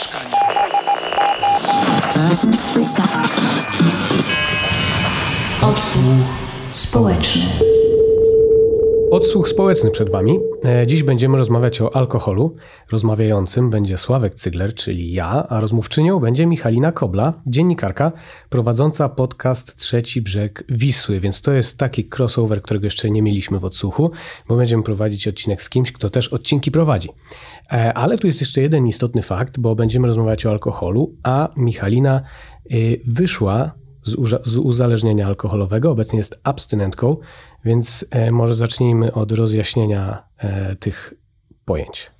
mieszkania. Odsłuch społeczny. Odsłuch społeczny przed Wami. E, dziś będziemy rozmawiać o alkoholu. Rozmawiającym będzie Sławek Cygler, czyli ja, a rozmówczynią będzie Michalina Kobla, dziennikarka prowadząca podcast Trzeci Brzeg Wisły, więc to jest taki crossover, którego jeszcze nie mieliśmy w odsłuchu, bo będziemy prowadzić odcinek z kimś, kto też odcinki prowadzi. E, ale tu jest jeszcze jeden istotny fakt, bo będziemy rozmawiać o alkoholu, a Michalina e, wyszła z, uzależnienia alkoholowego, obecnie jest abstynentką, więc e, może zacznijmy od rozjaśnienia e, tych pojęć.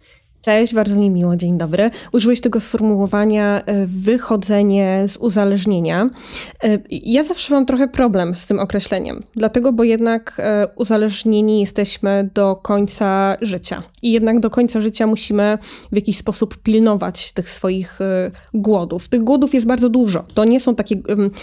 Cześć, bardzo mi miło, dzień dobry. Użyłeś tego sformułowania e, wychodzenie z uzależnienia. Ja zawsze mam trochę problem z tym określeniem, dlatego, bo jednak uzależnieni jesteśmy do końca życia. I jednak do końca życia musimy w jakiś sposób pilnować tych swoich głodów. Tych głodów jest bardzo dużo. To nie są takie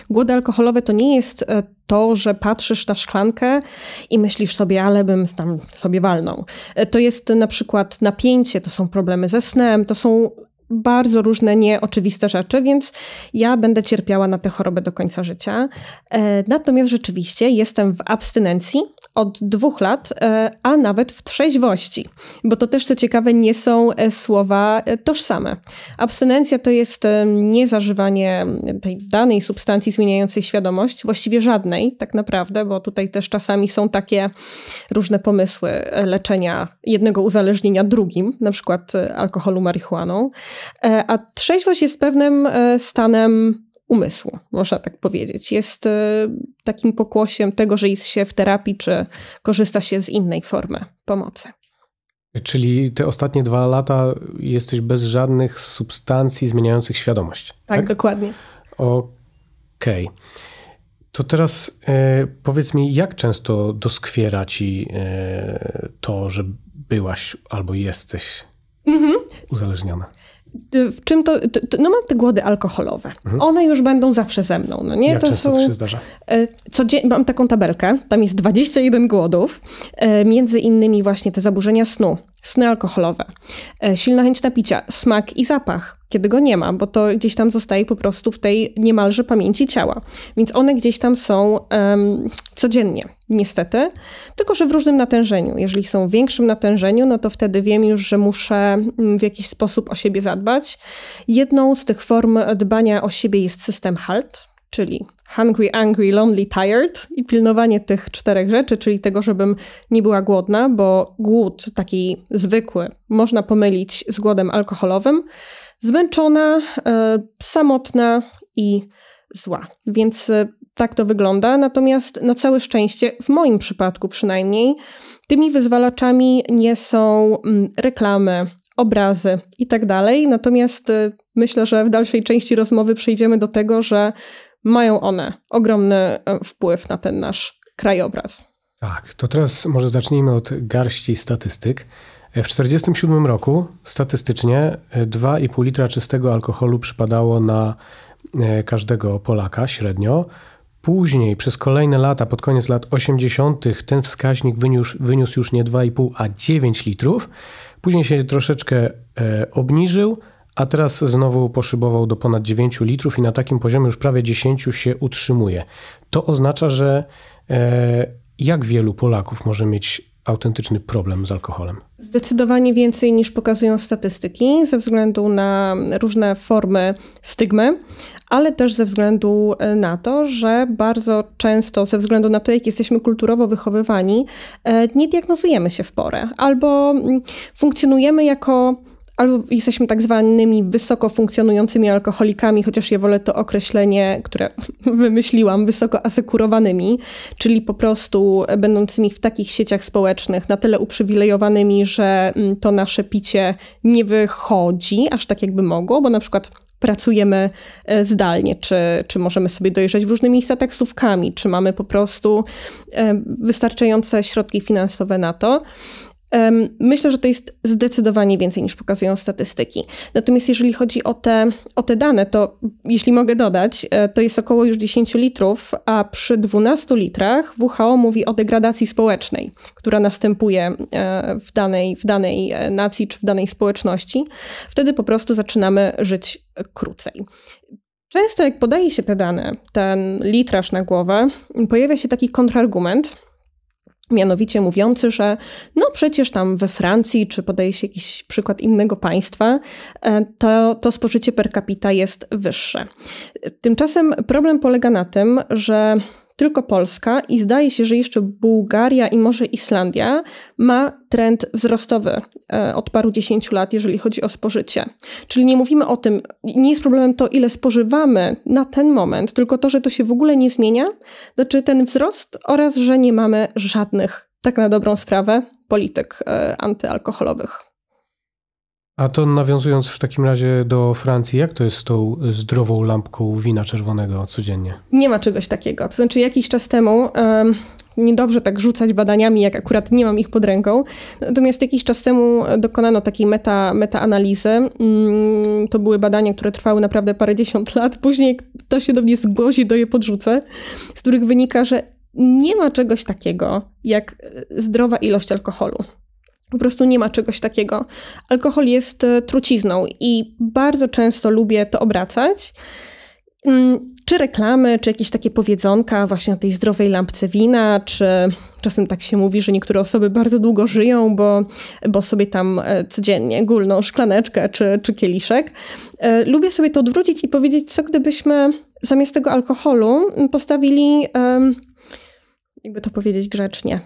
głody alkoholowe, to nie jest to, że patrzysz na szklankę i myślisz sobie, ale bym tam sobie walnął. E, to jest na przykład napięcie, to są problemy ze snem, to są bardzo różne nieoczywiste rzeczy, więc ja będę cierpiała na tę chorobę do końca życia. E, natomiast rzeczywiście jestem w abstynencji od dwóch lat, e, a nawet w trzeźwości, bo to też co ciekawe nie są e, słowa tożsame. Abstynencja to jest niezażywanie tej danej substancji zmieniającej świadomość, właściwie żadnej tak naprawdę, bo tutaj też czasami są takie różne pomysły leczenia jednego uzależnienia drugim, na przykład alkoholu, marihuaną. E, a trzeźwość jest pewnym e, stanem umysłu, można tak powiedzieć. Jest e, takim pokłosiem tego, że jest się w terapii, czy korzysta się z innej formy pomocy. Czyli te ostatnie dwa lata jesteś bez żadnych substancji zmieniających świadomość. Tak, tak? dokładnie. Okej. Okay. To teraz e, powiedz mi, jak często doskwiera ci e, to, że byłaś albo jesteś mhm. uzależniona? Y, w czym to, to, no mam te głody alkoholowe. Mhm. One już będą zawsze ze mną, no nie? Jak to często są, to się zdarza? Y, Co? Mam taką tabelkę, tam jest 21 głodów, y, między innymi właśnie te zaburzenia snu, sny alkoholowe, e, silna chęć napicia, smak i zapach, kiedy go nie ma, bo to gdzieś tam zostaje po prostu w tej niemalże pamięci ciała. Więc one gdzieś tam są um, codziennie, niestety, tylko że w różnym natężeniu. Jeżeli są w większym natężeniu, no to wtedy wiem już, że muszę mm, w jakiś sposób o siebie zadbać. Jedną z tych form dbania o siebie jest system HALT, czyli hungry, angry, lonely, tired i pilnowanie tych czterech rzeczy, czyli tego, żebym nie była głodna, bo głód taki zwykły można pomylić z głodem alkoholowym, zmęczona, e, samotna i zła. Więc e, tak to wygląda. Natomiast na no, całe szczęście, w moim przypadku przynajmniej, tymi wyzwalaczami nie są mm, reklamy, obrazy i tak dalej. Natomiast e, myślę, że w dalszej części rozmowy przejdziemy do tego, że mają one ogromny e, wpływ na ten nasz krajobraz. Tak, to teraz może zacznijmy od garści statystyk. E, w 1947 roku statystycznie 2,5 e, litra czystego alkoholu przypadało na każdego Polaka średnio. Później przez kolejne lata, pod koniec lat 80., ten wskaźnik wyniósł, wyniósł już nie 2,5, a 9 litrów. Później się troszeczkę obniżył, a teraz znowu poszybował do ponad 9 litrów i na takim poziomie już prawie 10 się utrzymuje. To oznacza, że e, jak wielu Polaków może mieć autentyczny problem z alkoholem? Zdecydowanie więcej niż pokazują statystyki, ze względu na różne formy stygmy, ale też ze względu e, na to, że bardzo często, ze względu na to, jak jesteśmy kulturowo wychowywani, e, nie diagnozujemy się w porę albo mm, funkcjonujemy jako albo jesteśmy tak zwanymi wysoko funkcjonującymi alkoholikami, chociaż ja wolę to określenie, które wymyśliłam, wysoko asekurowanymi, czyli po prostu będącymi w takich sieciach społecznych, na tyle uprzywilejowanymi, że mm, to nasze picie nie wychodzi aż tak, jakby mogło, bo na przykład pracujemy e, zdalnie, czy, czy możemy sobie dojeżdżać w różne miejsca taksówkami, czy mamy po prostu e, wystarczające środki finansowe na to. Myślę, że to jest zdecydowanie więcej niż pokazują statystyki. Natomiast jeżeli chodzi o te, o te dane, to jeśli mogę dodać, e, to jest około już 10 litrów, a przy 12 litrach WHO mówi o degradacji społecznej, która następuje e, w danej, w danej e, nacji czy w danej społeczności. Wtedy po prostu zaczynamy żyć krócej. Często jak podaje się te dane, ten litraż na głowę, pojawia się taki kontrargument – Mianowicie mówiący, że no przecież tam we Francji, czy podaje się jakiś przykład innego państwa, e, to, to spożycie per capita jest wyższe. Tymczasem problem polega na tym, że tylko Polska i zdaje się, że jeszcze Bułgaria i może Islandia ma trend wzrostowy e, od paru dziesięciu lat, jeżeli chodzi o spożycie. Czyli nie mówimy o tym, nie jest problemem to, ile spożywamy na ten moment, tylko to, że to się w ogóle nie zmienia, znaczy ten wzrost oraz, że nie mamy żadnych, tak na dobrą sprawę, polityk e, antyalkoholowych. A to nawiązując w takim razie do Francji, jak to jest z tą zdrową lampką wina czerwonego codziennie? Nie ma czegoś takiego. To znaczy, jakiś czas temu. Um niedobrze tak rzucać badaniami, jak akurat nie mam ich pod ręką. Natomiast jakiś czas temu dokonano takiej meta, metaanalizy. Mm, to były badania, które trwały naprawdę parędziesiąt lat. Później ktoś się do mnie zgłosi, to je podrzucę, z których wynika, że nie ma czegoś takiego jak zdrowa ilość alkoholu. Po prostu nie ma czegoś takiego. Alkohol jest e, trucizną i bardzo często lubię to obracać. Mm, czy reklamy, czy jakieś takie powiedzonka właśnie o tej zdrowej lampce wina, czy czasem tak się mówi, że niektóre osoby bardzo długo żyją, bo, bo sobie tam e, codziennie gulną szklaneczkę czy, czy kieliszek. E, lubię sobie to odwrócić i powiedzieć, co gdybyśmy zamiast tego alkoholu postawili, jakby to powiedzieć grzecznie,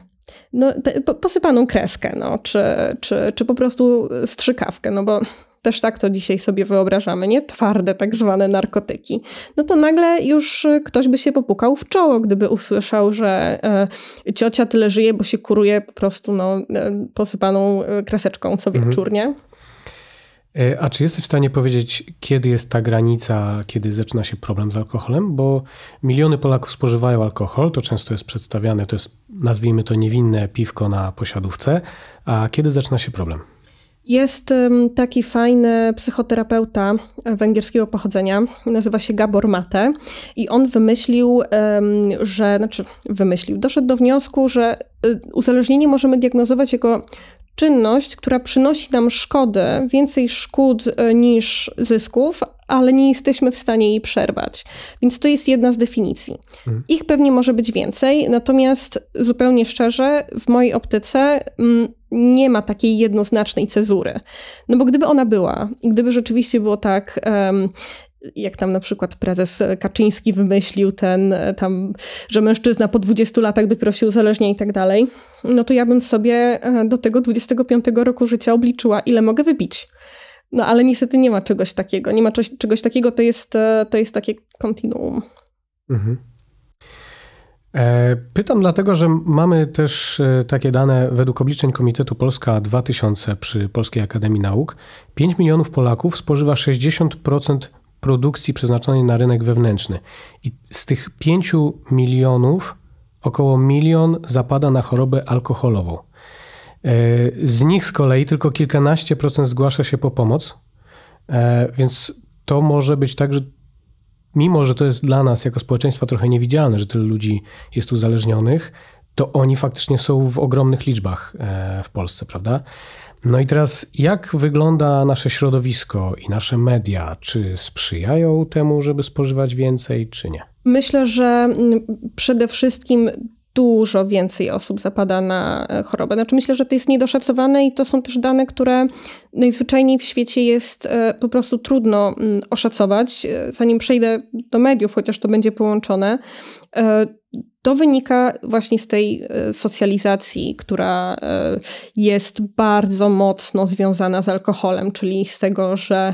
no, te, posypaną kreskę, no, czy, czy, czy po prostu strzykawkę, no bo też tak to dzisiaj sobie wyobrażamy, nie twarde tak zwane narkotyki, no to nagle już ktoś by się popukał w czoło, gdyby usłyszał, że e, ciocia tyle żyje, bo się kuruje po prostu no, e, posypaną e, kreseczką co wieczór, mhm. nie? E, a czy jesteś w stanie powiedzieć, kiedy jest ta granica, kiedy zaczyna się problem z alkoholem? Bo miliony Polaków spożywają alkohol, to często jest przedstawiane, to jest nazwijmy to niewinne piwko na posiadówce. A kiedy zaczyna się problem? Jest taki fajny psychoterapeuta e, węgierskiego pochodzenia, nazywa się Gabor Mate i on wymyślił, że, znaczy wymyślił, doszedł do wniosku, że y, uzależnienie możemy diagnozować jako czynność, która przynosi nam szkodę, więcej szkód e, niż zysków, ale nie jesteśmy w stanie jej przerwać. Więc to jest jedna z definicji. Mhm. Ich pewnie może być więcej, natomiast zupełnie szczerze, w mojej optyce mm, nie ma takiej jednoznacznej cezury. No bo gdyby ona była i gdyby rzeczywiście było tak, jak tam na przykład prezes Kaczyński wymyślił ten, e, tam, że mężczyzna po 20 latach dopiero się uzależnia i tak dalej, no to ja bym sobie e, do tego 25 roku życia obliczyła, ile mogę wybić. No ale niestety nie ma czegoś takiego. Nie ma czegoś, czegoś takiego, to jest, e, to jest takie kontinuum. Mhm. Pytam dlatego, że mamy też takie dane według obliczeń Komitetu Polska 2000 przy Polskiej Akademii Nauk. 5 milionów Polaków spożywa 60% produkcji przeznaczonej na rynek wewnętrzny. I z tych 5 milionów około milion zapada na chorobę alkoholową. E, z nich z kolei tylko kilkanaście procent zgłasza się po pomoc, e, więc to może być tak, że mimo, że to jest dla nas jako społeczeństwa trochę niewidzialne, że tyle ludzi jest uzależnionych, to oni faktycznie są w ogromnych liczbach e, w Polsce, prawda? No i teraz, jak wygląda nasze środowisko i nasze media? Czy sprzyjają temu, żeby spożywać więcej, czy nie? Myślę, że mm, przede wszystkim dużo więcej osób zapada na e, chorobę. Znaczy myślę, że to jest niedoszacowane i to są też dane, które najzwyczajniej w świecie jest e, po prostu trudno mm, oszacować. E, zanim przejdę do mediów, chociaż to będzie połączone, to wynika właśnie z tej socjalizacji, która jest bardzo mocno związana z alkoholem, czyli z tego, że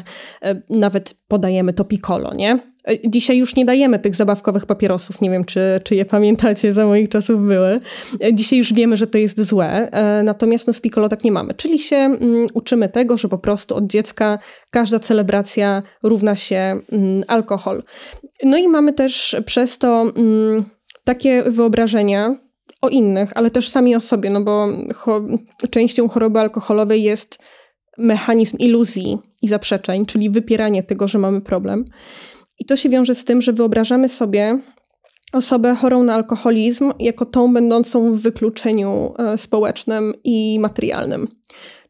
nawet podajemy to picolo, nie? E, dzisiaj już nie dajemy tych zabawkowych papierosów. Nie wiem, czy, czy je pamiętacie, za moich czasów były. E, dzisiaj już wiemy, że to jest złe, e, natomiast no z Piccolo tak nie mamy. Czyli się mm, uczymy tego, że po prostu od dziecka każda celebracja równa się mm, alkohol. No i mamy też przez to mm, takie wyobrażenia, o innych, ale też sami o sobie, no bo cho częścią choroby alkoholowej jest mechanizm iluzji i zaprzeczeń, czyli wypieranie tego, że mamy problem. I to się wiąże z tym, że wyobrażamy sobie osobę chorą na alkoholizm jako tą będącą w wykluczeniu e, społecznym i materialnym.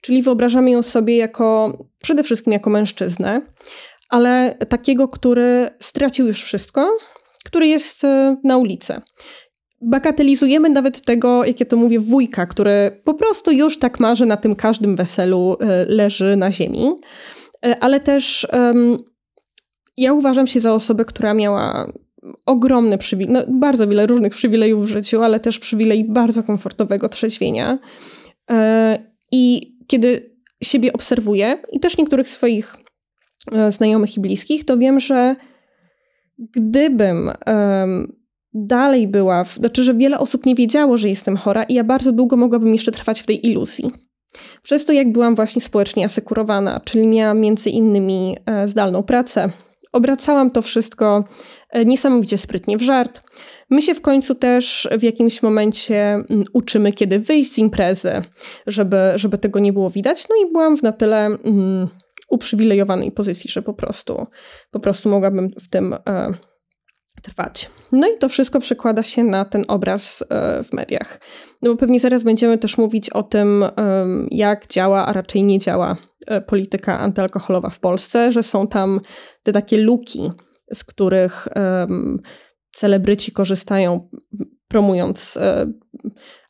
Czyli wyobrażamy ją sobie jako przede wszystkim jako mężczyznę, ale takiego, który stracił już wszystko, który jest e, na ulicy. Bagatelizujemy nawet tego, jakie ja to mówię, wujka, który po prostu już tak marzy na tym każdym weselu e, leży na ziemi, ale też ja uważam się za osobę, która miała ogromny przywilej, no, bardzo wiele różnych przywilejów w życiu, ale też przywilej bardzo komfortowego trzeźwienia. E, I kiedy siebie obserwuję i też niektórych swoich e, znajomych i bliskich, to wiem, że gdybym dalej była, w, znaczy, że wiele osób nie wiedziało, że jestem chora i ja bardzo długo mogłabym jeszcze trwać w tej iluzji. Przez to, jak byłam właśnie społecznie asekurowana, czyli miałam między innymi e, zdalną pracę, Obracałam to wszystko e, niesamowicie sprytnie w żart. My się w końcu też w jakimś momencie mm, uczymy, kiedy wyjść z imprezy, żeby, żeby tego nie było widać. No i byłam w na tyle mm, uprzywilejowanej pozycji, że po prostu, po prostu mogłabym w tym e, trwać. No i to wszystko przekłada się na ten obraz e, w mediach. No bo pewnie zaraz będziemy też mówić o tym, e, jak działa, a raczej nie działa E, polityka antyalkoholowa w Polsce, że są tam te takie luki, z których um, celebryci korzystają, promując um,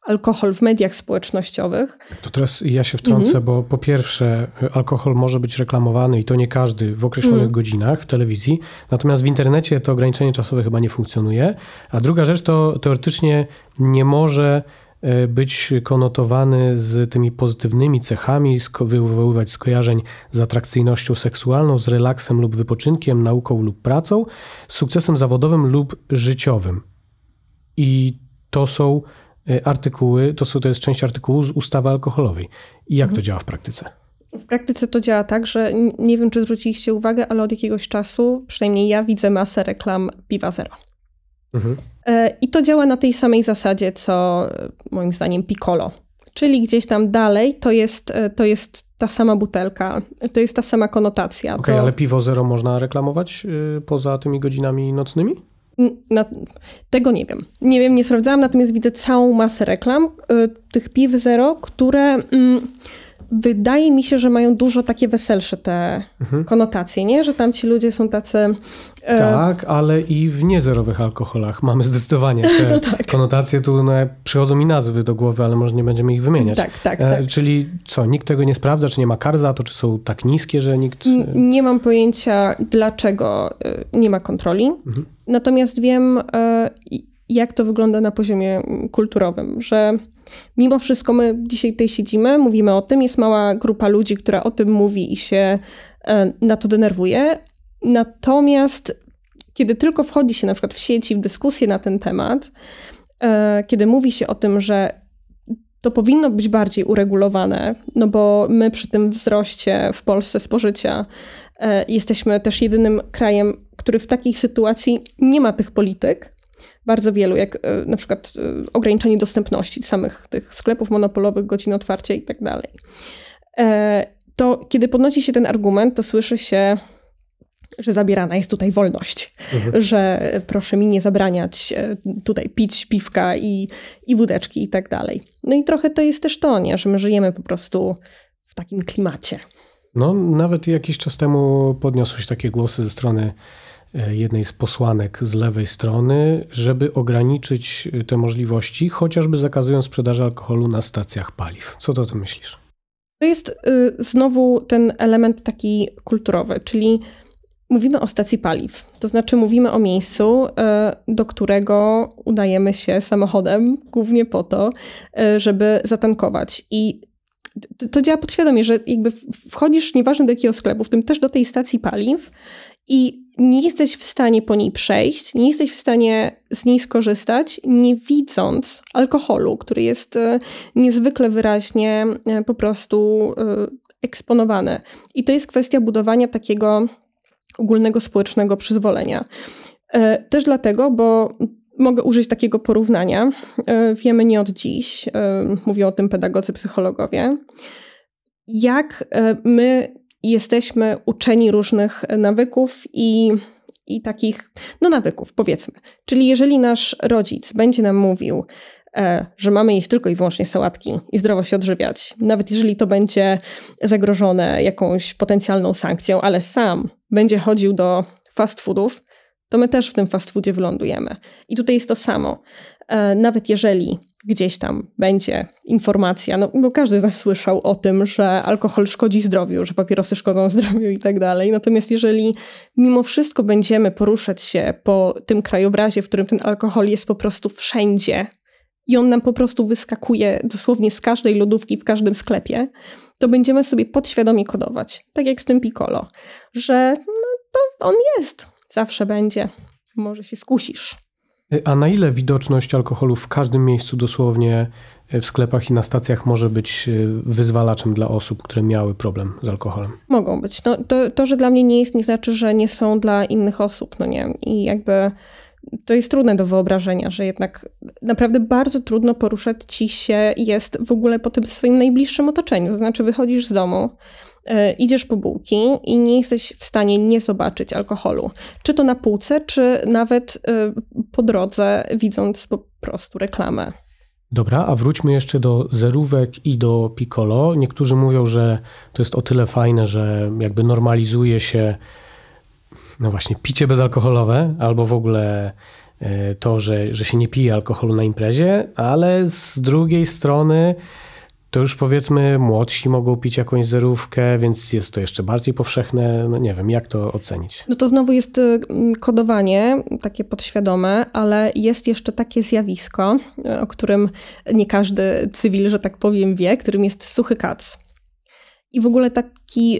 alkohol w mediach społecznościowych. To teraz ja się wtrącę, mhm. bo po pierwsze, e, alkohol może być reklamowany i to nie każdy w określonych mhm. godzinach w telewizji, natomiast w internecie to ograniczenie czasowe chyba nie funkcjonuje. A druga rzecz to teoretycznie nie może E, być konotowany z tymi pozytywnymi cechami, wywoływać skojarzeń z atrakcyjnością seksualną, z relaksem lub wypoczynkiem, nauką lub pracą, z sukcesem zawodowym lub życiowym. I to są e, artykuły, to, są, to jest część artykułu z ustawy alkoholowej. I jak mhm. to działa w praktyce? W praktyce to działa tak, że nie wiem, czy zwróciliście uwagę, ale od jakiegoś czasu, przynajmniej ja widzę masę reklam piwa zero. Mhm. E, I to działa na tej samej zasadzie, co e, moim zdaniem Piccolo. Czyli gdzieś tam dalej to jest, e, to jest ta sama butelka, to jest ta sama konotacja. Okej, okay, to... ale piwo zero można reklamować poza tymi godzinami nocnymi? Na, tego nie wiem. Nie wiem, nie sprawdzałam, natomiast widzę całą masę reklam y, tych piw zero, które y, wydaje mi się, że mają dużo takie weselsze te mhm. konotacje, nie? Że tam ci ludzie są tacy... E... Tak, ale i w niezerowych alkoholach mamy zdecydowanie te no tak. konotacje. Tu no, przychodzą mi nazwy do głowy, ale może nie będziemy ich wymieniać. Tak, tak, e, tak. czyli co, nikt tego nie sprawdza, czy nie ma kar za to, czy są tak niskie, że nikt... N e, nie mam pojęcia, dlaczego e, nie ma kontroli. Mhm. Natomiast wiem, e, jak to wygląda na poziomie mm, kulturowym, że Mimo wszystko my dzisiaj tutaj siedzimy, mówimy o tym, jest mała grupa ludzi, która o tym mówi i się e, na to denerwuje. Natomiast kiedy tylko wchodzi się na przykład w sieci, w dyskusję na ten temat, e, kiedy mówi się o tym, że to powinno być bardziej uregulowane, no bo my przy tym wzroście w Polsce spożycia e, jesteśmy też jedynym krajem, który w takiej sytuacji nie ma tych polityk bardzo wielu, jak e, na przykład e, ograniczenie dostępności samych tych sklepów monopolowych, godzin otwarcia i tak dalej. E, to kiedy podnosi się ten argument, to słyszy się, że zabierana jest tutaj wolność, mhm. że proszę mi nie zabraniać tutaj pić piwka i, i wódeczki i tak dalej. No i trochę to jest też to, nie? że my żyjemy po prostu w takim klimacie. No, nawet jakiś czas temu podniosłeś takie głosy ze strony E, jednej z posłanek z lewej strony, żeby ograniczyć e, te możliwości, chociażby zakazując sprzedaży alkoholu na stacjach paliw. Co ty o tym myślisz? To jest y, znowu ten element taki kulturowy, czyli mówimy o stacji paliw, to znaczy mówimy o miejscu, e, do którego udajemy się samochodem, głównie po to, żeby zatankować. I to działa podświadomie, że jakby wchodzisz, nieważne do jakiego sklepu, w tym też do tej stacji paliw i nie jesteś w stanie po niej przejść, nie jesteś w stanie z niej skorzystać, nie widząc alkoholu, który jest e, niezwykle wyraźnie e, po prostu e, eksponowany. I to jest kwestia budowania takiego ogólnego społecznego przyzwolenia. Też dlatego, bo mogę użyć takiego porównania. Wiemy nie od dziś, mówią o tym pedagodzy, psychologowie, jak my jesteśmy uczeni różnych e, nawyków i, i takich, no nawyków powiedzmy. Czyli jeżeli nasz rodzic będzie nam mówił, e, że mamy jeść tylko i wyłącznie sałatki i zdrowo się odżywiać, nawet jeżeli to będzie zagrożone jakąś potencjalną sankcją, ale sam będzie chodził do fast foodów, to my też w tym fast foodzie wylądujemy. I tutaj jest to samo. E, nawet jeżeli gdzieś tam będzie informacja, no bo każdy z nas słyszał o tym, że alkohol szkodzi zdrowiu, że papierosy szkodzą zdrowiu i tak dalej. Natomiast jeżeli mimo wszystko będziemy poruszać się po tym krajobrazie, w którym ten alkohol jest po prostu wszędzie i on nam po prostu wyskakuje dosłownie z każdej lodówki w każdym sklepie, to będziemy sobie podświadomie kodować, tak jak z tym Piccolo, że no, to on jest, zawsze będzie, może się skusisz. A na ile widoczność alkoholu w każdym miejscu, dosłownie e, w sklepach i na stacjach, może być e, wyzwalaczem dla osób, które miały problem z alkoholem? Mogą być. No, to, to, że dla mnie nie jest, nie znaczy, że nie są dla innych osób. No nie. I jakby to jest trudne do wyobrażenia, że jednak naprawdę bardzo trudno poruszać ci się jest w ogóle po tym swoim najbliższym otoczeniu. To znaczy, wychodzisz z domu E, idziesz po bułki i nie jesteś w stanie nie zobaczyć alkoholu. Czy to na półce, czy nawet e, po drodze, widząc po prostu reklamę. Dobra, a wróćmy jeszcze do zerówek i do piccolo. Niektórzy mówią, że to jest o tyle fajne, że jakby normalizuje się no właśnie picie bezalkoholowe albo w ogóle e, to, że, że się nie pije alkoholu na imprezie, ale z drugiej strony to już powiedzmy młodsi mogą pić jakąś zerówkę, więc jest to jeszcze bardziej powszechne. No nie wiem, jak to ocenić? No to znowu jest y, kodowanie, takie podświadome, ale jest jeszcze takie zjawisko, o którym nie każdy cywil, że tak powiem, wie, którym jest suchy kac. I w ogóle taki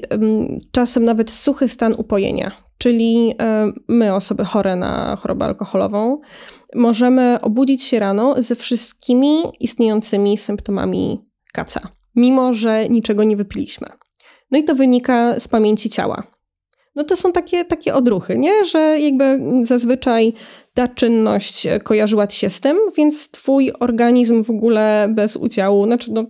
czasem nawet suchy stan upojenia, czyli y, my, osoby chore na chorobę alkoholową, możemy obudzić się rano ze wszystkimi istniejącymi symptomami kaca, mimo że niczego nie wypiliśmy. No i to wynika z pamięci ciała. No to są takie, takie odruchy, nie? że jakby zazwyczaj ta czynność kojarzyła ci się z tym, więc twój organizm w ogóle bez udziału, znaczy no,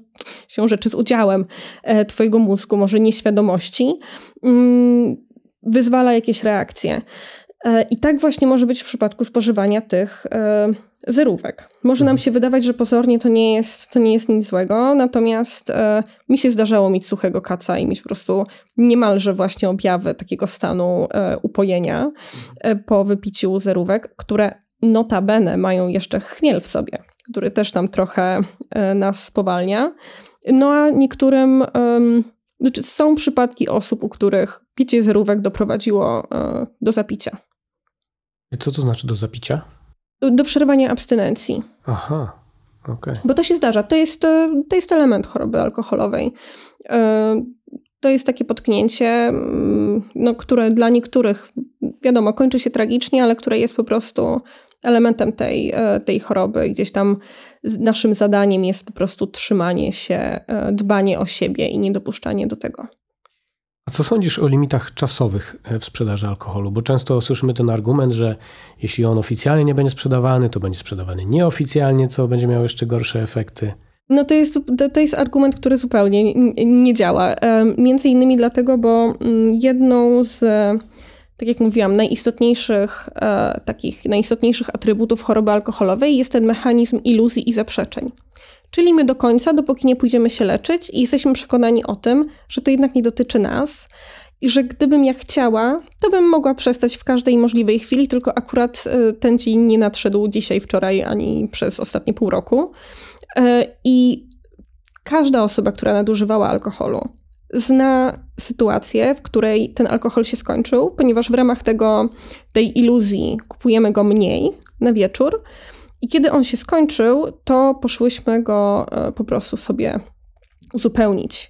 się rzeczy z udziałem e, twojego mózgu, może nieświadomości, mm, wyzwala jakieś reakcje. E, I tak właśnie może być w przypadku spożywania tych e, zerówek. Może nam mhm. się wydawać, że pozornie to nie jest, to nie jest nic złego, natomiast e, mi się zdarzało mieć suchego kaca i mieć po prostu niemalże właśnie objawy takiego stanu upojenia po wypiciu zerówek, które notabene mają jeszcze chmiel w sobie, który też tam trochę nas spowalnia. No a niektórym znaczy, są przypadki osób, u których picie zerówek doprowadziło e, do zapicia. Co to znaczy do zapicia? Do, przerwania abstynencji. Aha, okej. Okay. Bo to się zdarza. To jest, e, to jest element choroby alkoholowej. E, to jest takie potknięcie, mm, no, które dla niektórych, wiadomo, kończy się tragicznie, ale które jest po prostu elementem tej, e, tej choroby. Gdzieś tam naszym zadaniem jest po prostu trzymanie się, e, dbanie o siebie i niedopuszczanie do tego. A co sądzisz o limitach czasowych e, w sprzedaży alkoholu? Bo często słyszymy ten argument, że jeśli on oficjalnie nie będzie sprzedawany, to będzie sprzedawany nieoficjalnie, co będzie miało jeszcze gorsze efekty. No to jest, to jest argument, który zupełnie nie działa. Między innymi dlatego, bo mm, jedną z tak jak mówiłam, najistotniejszych, e, takich najistotniejszych atrybutów choroby alkoholowej jest ten mechanizm iluzji i zaprzeczeń. Czyli my do końca, dopóki nie pójdziemy się leczyć i jesteśmy przekonani o tym, że to jednak nie dotyczy nas i że gdybym ja chciała, to bym mogła przestać w każdej możliwej chwili, tylko akurat e, ten dzień nie nadszedł dzisiaj, wczoraj, ani przez ostatnie pół roku. E, I każda osoba, która nadużywała alkoholu, zna sytuację, w której ten alkohol się skończył, ponieważ w ramach tego, tej iluzji kupujemy go mniej na wieczór. I kiedy on się skończył, to poszłyśmy go e, po prostu sobie uzupełnić.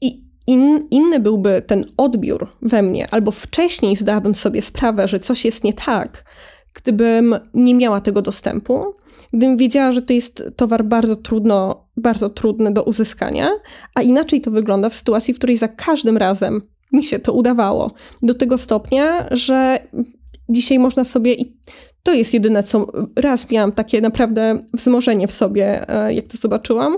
I in, inny byłby ten odbiór we mnie, albo wcześniej zdałabym sobie sprawę, że coś jest nie tak, gdybym nie miała tego dostępu, gdybym wiedziała, że to jest towar bardzo trudno, bardzo trudny do uzyskania, a inaczej to wygląda w sytuacji, w której za każdym razem mi się to udawało. Do tego stopnia, że dzisiaj można sobie i to jest jedyne, co raz miałam takie naprawdę wzmożenie w sobie, e, jak to zobaczyłam.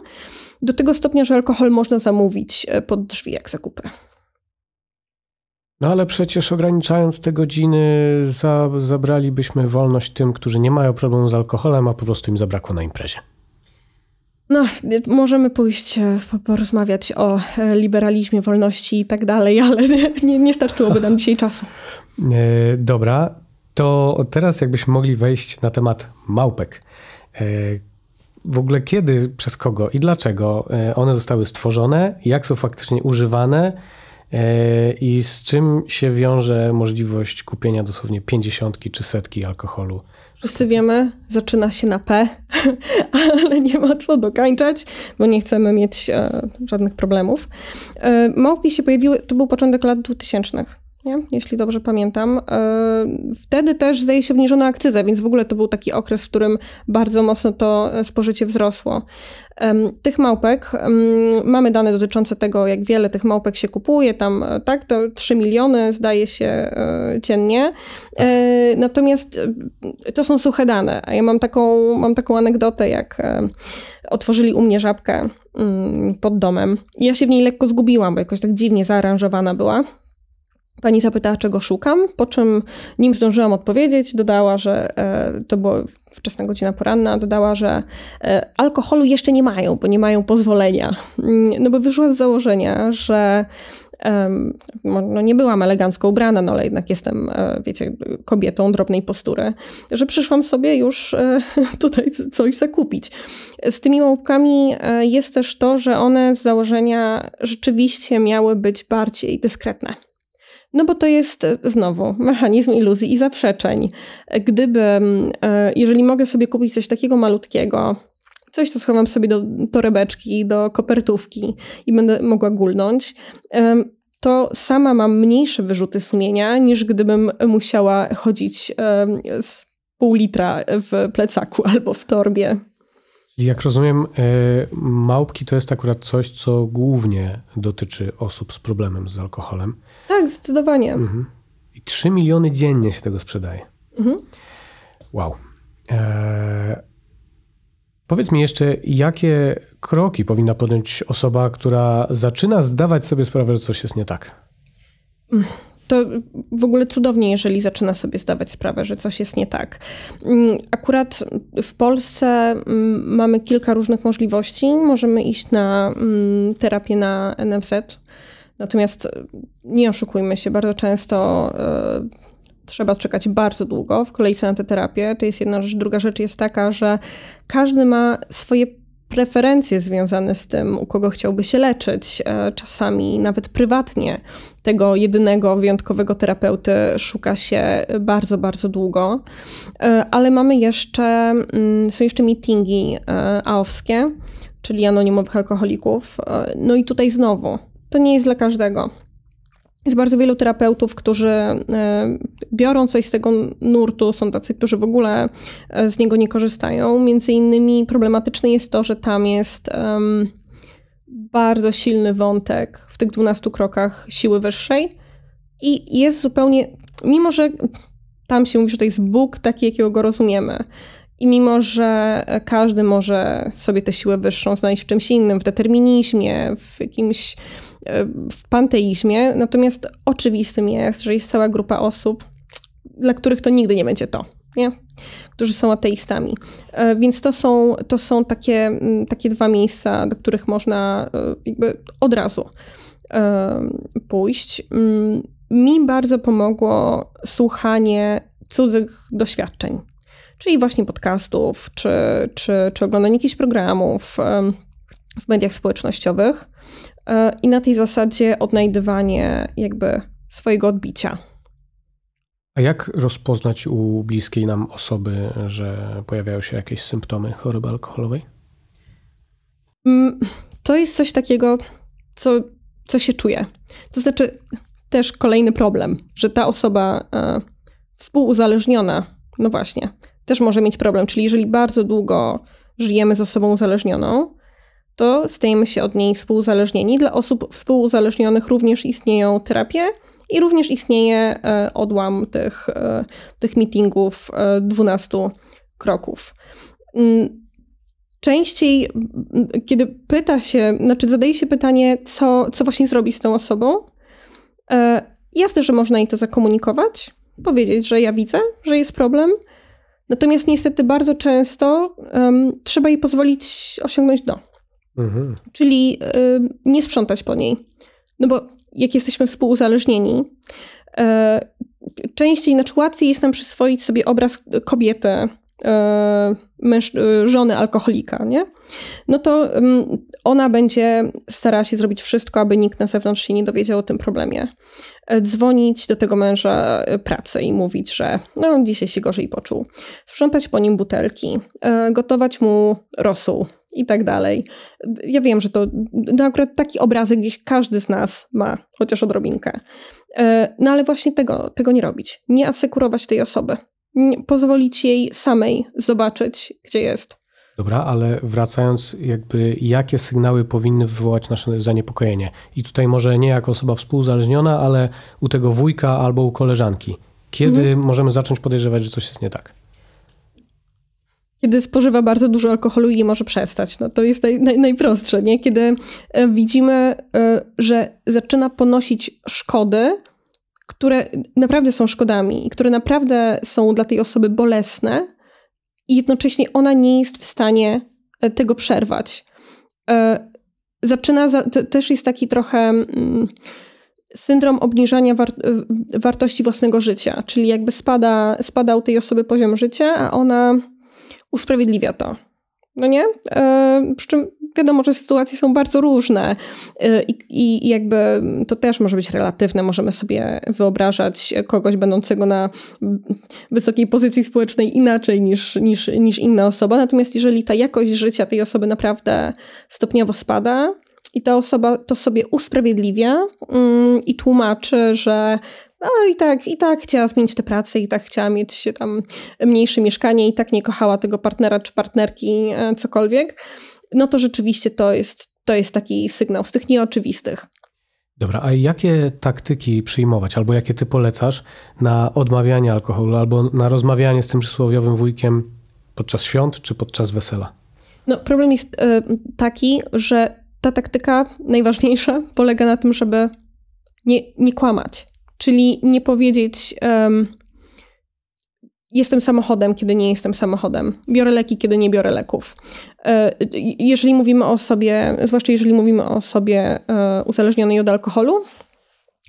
Do tego stopnia, że alkohol można zamówić e, pod drzwi, jak zakupy. No ale przecież ograniczając te godziny, za, zabralibyśmy wolność tym, którzy nie mają problemu z alkoholem, a po prostu im zabrakło na imprezie. No, możemy pójść e, porozmawiać o e, liberalizmie, wolności i tak dalej, ale nie, nie starczyłoby nam dzisiaj czasu. E, dobra, to teraz jakbyśmy mogli wejść na temat małpek. W ogóle kiedy, przez kogo i dlaczego one zostały stworzone, jak są faktycznie używane, E, I z czym się wiąże możliwość kupienia dosłownie pięćdziesiątki czy setki alkoholu? Wszyscy wiemy, zaczyna się na P, ale nie ma co dokańczać, bo nie chcemy mieć e, żadnych problemów. E, się pojawiły, to był początek lat 2000 nie? jeśli dobrze pamiętam. E, wtedy też zdaje się obniżona akcyza, więc w ogóle to był taki okres, w którym bardzo mocno to e, spożycie wzrosło. Tych małpek, mamy dane dotyczące tego, jak wiele tych małpek się kupuje, tam e, tak, to 3 miliony zdaje się dziennie. Natomiast to są suche dane, a ja mam taką, mam taką anegdotę, jak otworzyli u mnie żabkę mm, pod domem. Ja się w niej lekko zgubiłam, bo jakoś tak dziwnie zaaranżowana była Pani zapytała, czego szukam, po czym nim zdążyłam odpowiedzieć, dodała, że e, to była wczesna godzina poranna, dodała, że e, alkoholu jeszcze nie mają, bo nie mają pozwolenia. Mm, no bo wyszła z założenia, że no nie byłam elegancko ubrana, no ale jednak jestem, e, wiecie, kobietą drobnej postury, że przyszłam sobie już tutaj coś zakupić. Z tymi łupkami jest też to, że one z założenia rzeczywiście miały być bardziej dyskretne. No bo to jest e, znowu mechanizm iluzji i zaprzeczeń. E, gdyby, e, jeżeli mogę sobie kupić coś takiego malutkiego, coś, co schowam sobie do torebeczki, do kopertówki i będę mogła gulnąć, to sama mam mniejsze wyrzuty sumienia, niż gdybym musiała chodzić z pół litra w plecaku albo w torbie. Jak rozumiem, e, małpki to jest akurat coś, co głównie dotyczy osób z problemem z alkoholem. Tak, zdecydowanie. Mhm. I 3 miliony dziennie się tego sprzedaje. Mhm. Wow. Eee, powiedz mi jeszcze, jakie kroki powinna podjąć osoba, która zaczyna zdawać sobie sprawę, że coś jest nie tak? Mhm to w ogóle cudownie, jeżeli zaczyna sobie zdawać sprawę, że coś jest nie tak. Mm, akurat w Polsce mm, mamy kilka różnych możliwości. Możemy iść na mm, terapię na NFZ. Natomiast nie oszukujmy się, bardzo często e, trzeba czekać bardzo długo w kolejce na tę terapię. To jest jedna rzecz. Druga rzecz jest taka, że każdy ma swoje preferencje związane z tym, u kogo chciałby się leczyć, e, czasami nawet prywatnie. Tego jedynego wyjątkowego terapeuty szuka się bardzo, bardzo długo, e, ale mamy jeszcze, mm, są jeszcze meetingi e, AOWskie, czyli anonimowych alkoholików. No i tutaj znowu, to nie jest dla każdego. Jest bardzo wielu terapeutów, którzy e, biorą coś z tego nurtu, są tacy, którzy w ogóle e, z niego nie korzystają. Między innymi problematyczne jest to, że tam jest um, bardzo silny wątek w tych 12 krokach siły wyższej i jest zupełnie, mimo że tam się mówi, że to jest Bóg taki, jakiego go rozumiemy. I mimo, że każdy może sobie tę siłę wyższą znaleźć w czymś innym, w determinizmie, w jakimś E, w panteizmie, natomiast oczywistym jest, że jest cała grupa osób, dla których to nigdy nie będzie to. Nie? którzy są ateistami. E, więc to są, to są takie, mm, takie dwa miejsca, do których można e, jakby od razu pójść. Mm, mi bardzo pomogło słuchanie cudzych doświadczeń, czyli właśnie podcastów, czy, czy, czy oglądanie jakichś programów w mediach społecznościowych. E, i na tej zasadzie odnajdywanie jakby swojego odbicia. A jak rozpoznać u bliskiej nam osoby, że pojawiają się jakieś symptomy choroby alkoholowej? Mm, to jest coś takiego, co, co się czuje. To znaczy, też kolejny problem, że ta osoba e, współuzależniona, no właśnie, też może mieć problem. Czyli jeżeli bardzo długo żyjemy z osobą uzależnioną, to stajemy się od niej współuzależnieni. Dla osób współuzależnionych również istnieją terapie i również istnieje e, odłam tych, e, tych meetingów 12 e, kroków. Mm, częściej, mm, kiedy pyta się, znaczy zadaje się pytanie, co, co właśnie zrobić z tą osobą, jasne, że można jej to zakomunikować, powiedzieć, że ja widzę, że jest problem, Natomiast niestety bardzo często um, trzeba jej pozwolić osiągnąć do. Mhm. Czyli y, nie sprzątać po niej. No bo jak jesteśmy współuzależnieni, y, częściej, znaczy łatwiej jest nam przyswoić sobie obraz kobiety, e, męż, e, żony alkoholika, nie? no to ona będzie starała się zrobić wszystko, aby nikt na zewnątrz się nie dowiedział o tym problemie. Dzwonić do tego męża pracy i mówić, że no, dzisiaj się gorzej poczuł. Sprzątać po nim butelki, gotować mu rosół i tak dalej. Ja wiem, że to no akurat taki obrazy gdzieś każdy z nas ma, chociaż odrobinkę. E, no ale właśnie tego, tego nie robić. Nie asekurować tej osoby. Nie, pozwolić jej samej zobaczyć, gdzie jest. Dobra, ale wracając, jakby jakie sygnały powinny wywołać nasze zaniepokojenie? I tutaj może nie jako osoba współzależniona, ale u tego wujka albo u koleżanki. Kiedy mhm. możemy zacząć podejrzewać, że coś jest nie tak? kiedy spożywa bardzo dużo alkoholu i nie może przestać. No to jest naj, naj, najprostsze, nie? Kiedy e, widzimy, e, że zaczyna ponosić szkody, które naprawdę są szkodami i które naprawdę są dla tej osoby bolesne, i jednocześnie ona nie jest w stanie e, tego przerwać. Zaczyna, też jest taki trochę mm, syndrom obniżania war, wartości własnego życia, czyli jakby spada, spada u tej osoby poziom życia, a ona usprawiedliwia to. No nie? E, przy czym wiadomo, że sytuacje są bardzo różne I, e, i, i jakby to też może być relatywne. Możemy sobie wyobrażać kogoś będącego na wysokiej pozycji społecznej inaczej niż, niż, niż inna osoba. Natomiast jeżeli ta jakość życia tej osoby naprawdę stopniowo spada, i ta osoba to sobie usprawiedliwia yy, i tłumaczy, że no i tak, i tak chciała zmienić tę pracę, i tak chciała mieć tam mniejsze mieszkanie, i tak nie kochała tego partnera czy partnerki, yy, cokolwiek. No to rzeczywiście to jest, to jest taki sygnał z tych nieoczywistych. Dobra, a jakie taktyki przyjmować, albo jakie ty polecasz na odmawianie alkoholu, albo na rozmawianie z tym przysłowiowym wujkiem podczas świąt czy podczas wesela? No, problem jest e, taki, że ta taktyka najważniejsza polega na tym, żeby nie, nie kłamać, czyli nie powiedzieć. Um, jestem samochodem, kiedy nie jestem samochodem. Biorę leki, kiedy nie biorę leków. E, jeżeli mówimy o sobie, zwłaszcza jeżeli mówimy o sobie e, uzależnionej od alkoholu,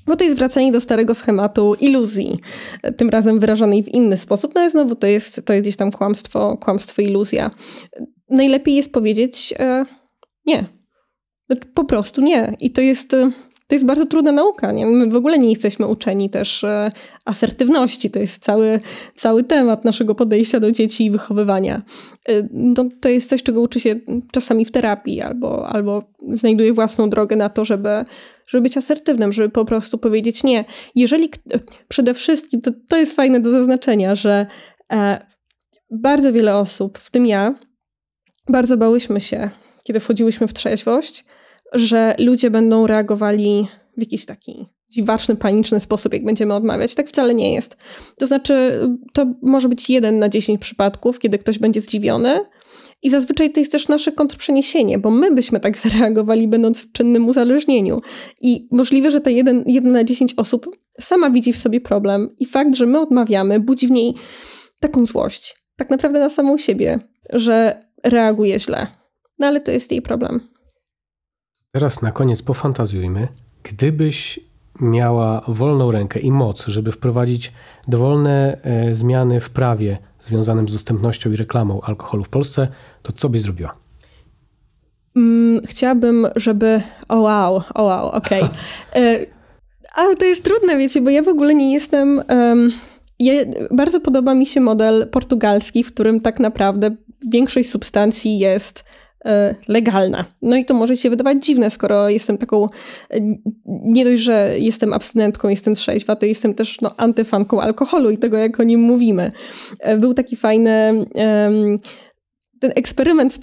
bo to jest wracanie do starego schematu iluzji, tym razem wyrażanej w inny sposób. No i znowu to jest, to jest gdzieś tam kłamstwo, kłamstwo, iluzja. Najlepiej jest powiedzieć e, nie, po prostu nie. I to jest, y, to jest bardzo trudna nauka. Nie? My w ogóle nie jesteśmy uczeni też y, asertywności. To jest cały, cały temat naszego podejścia do dzieci i wychowywania. Y, no, to jest coś, czego uczy się czasami w terapii albo, albo znajduje własną drogę na to, żeby, żeby być asertywnym, żeby po prostu powiedzieć nie. Jeżeli przede wszystkim, to, to jest fajne do zaznaczenia, że e, bardzo wiele osób, w tym ja, bardzo bałyśmy się, kiedy wchodziłyśmy w trzeźwość – że ludzie będą reagowali w jakiś taki dziwaczny, paniczny sposób, jak będziemy odmawiać. Tak wcale nie jest. To znaczy, to może być jeden na dziesięć przypadków, kiedy ktoś będzie zdziwiony. I zazwyczaj to jest też nasze kontrprzeniesienie, bo my byśmy tak zareagowali, będąc w czynnym uzależnieniu. I możliwe, że ta jeden, jeden na dziesięć osób sama widzi w sobie problem i fakt, że my odmawiamy, budzi w niej taką złość. Tak naprawdę na samą siebie, że reaguje źle. No ale to jest jej problem. Teraz na koniec pofantazjujmy. Gdybyś miała wolną rękę i moc, żeby wprowadzić dowolne e, zmiany w prawie związanym z dostępnością i reklamą alkoholu w Polsce, to co byś zrobiła? Mm, chciałabym, żeby. O oh, wow, oh, wow, okej. Okay. E, ale to jest trudne, wiecie, bo ja w ogóle nie jestem. Um, ja, bardzo podoba mi się model portugalski, w którym tak naprawdę większość substancji jest E, legalna. No i to może się wydawać dziwne, skoro jestem taką, e, nie dość, że jestem abstynentką, jestem trzeźwa, to jestem też no, antyfanką alkoholu i tego, jak o nim mówimy. E, był taki fajny... Um, ten eksperyment,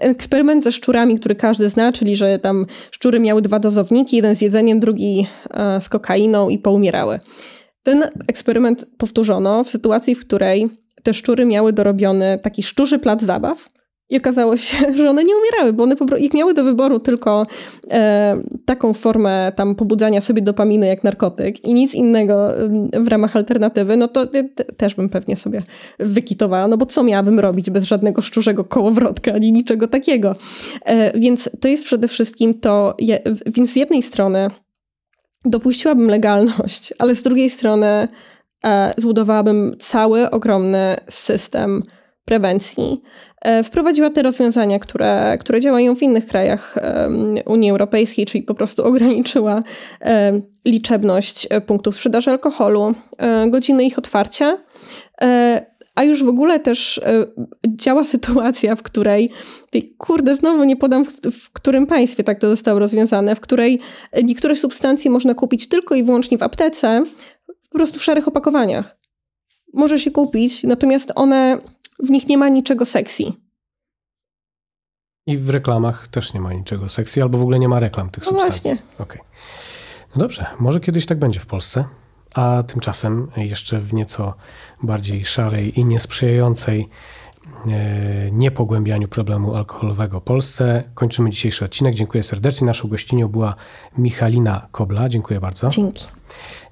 eksperyment ze szczurami, który każdy zna, czyli że tam szczury miały dwa dozowniki, jeden z jedzeniem, drugi z kokainą i poumierały. Ten eksperyment powtórzono w sytuacji, w której te szczury miały dorobiony taki szczurzy plac zabaw, i okazało się, że one nie umierały, bo one po, miały do wyboru tylko e, taką formę tam pobudzania sobie dopaminy jak narkotyk i nic innego mm, w ramach alternatywy, no to te, też bym pewnie sobie wykitowała, no bo co miałabym robić bez żadnego szczurzego kołowrotka ani niczego takiego. E, więc to jest przede wszystkim to, je, więc z jednej strony dopuściłabym legalność, ale z drugiej strony e, zbudowałabym cały ogromny system prewencji, E, wprowadziła te rozwiązania, które, które działają w innych krajach Unii Europejskiej, czyli po prostu ograniczyła liczebność e, punktów sprzedaży alkoholu, e, godziny ich otwarcia. A już w ogóle też działa sytuacja, w której, kurde, znowu nie podam, w, w, którym państwie tak to zostało rozwiązane, w której niektóre substancje można kupić tylko i wyłącznie w aptece, po prostu w szarych opakowaniach możesz się kupić, natomiast one, w nich nie ma niczego sexy. I w reklamach też nie ma niczego sexy, albo w ogóle nie ma reklam tych no substancji. Właśnie. Okay. No dobrze, może kiedyś tak będzie w Polsce, a tymczasem jeszcze w nieco bardziej szarej i niesprzyjającej E, niepogłębianiu problemu alkoholowego w Polsce. Kończymy dzisiejszy odcinek. Dziękuję serdecznie. Naszą gościnią była Michalina Kobla. Dziękuję bardzo. Dzięki.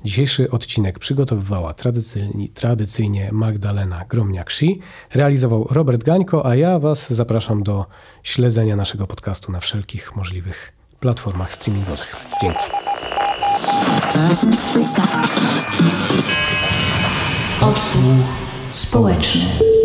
Dzisiejszy odcinek przygotowywała tradycyjnie, tradycyjnie Magdalena Gromniak-Shi, realizował Robert Gańko, a ja Was zapraszam do śledzenia naszego podcastu na wszelkich możliwych platformach streamingowych. Dzięki. Odsłuch społeczny.